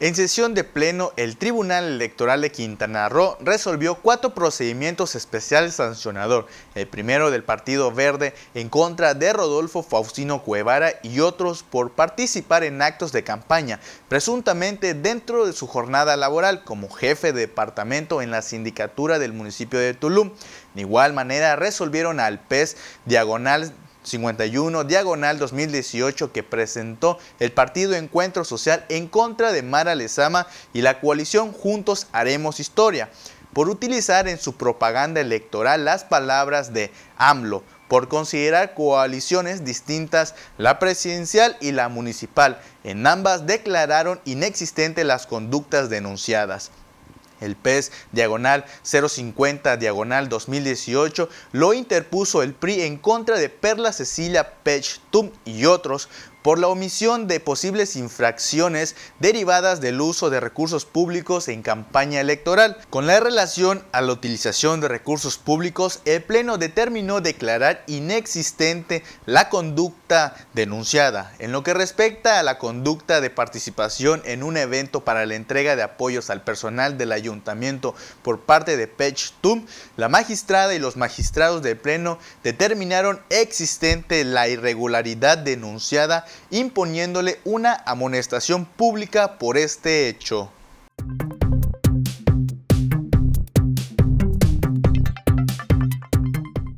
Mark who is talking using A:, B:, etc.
A: En sesión de pleno, el Tribunal Electoral de Quintana Roo resolvió cuatro procedimientos especiales sancionador, el primero del Partido Verde en contra de Rodolfo Faustino Cuevara y otros por participar en actos de campaña, presuntamente dentro de su jornada laboral como jefe de departamento en la sindicatura del municipio de Tulum. De igual manera resolvieron al PES diagonal 51, diagonal 2018, que presentó el partido Encuentro Social en contra de Mara Lezama y la coalición Juntos Haremos Historia, por utilizar en su propaganda electoral las palabras de AMLO, por considerar coaliciones distintas la presidencial y la municipal. En ambas declararon inexistentes las conductas denunciadas el PES diagonal 050 diagonal 2018, lo interpuso el PRI en contra de Perla Cecilia Pech Tum y otros por la omisión de posibles infracciones derivadas del uso de recursos públicos en campaña electoral. Con la relación a la utilización de recursos públicos, el Pleno determinó declarar inexistente la conducta denunciada. En lo que respecta a la conducta de participación en un evento para la entrega de apoyos al personal del ayuntamiento por parte de Pech Tum, la magistrada y los magistrados del Pleno determinaron existente la irregularidad denunciada imponiéndole una amonestación pública por este hecho.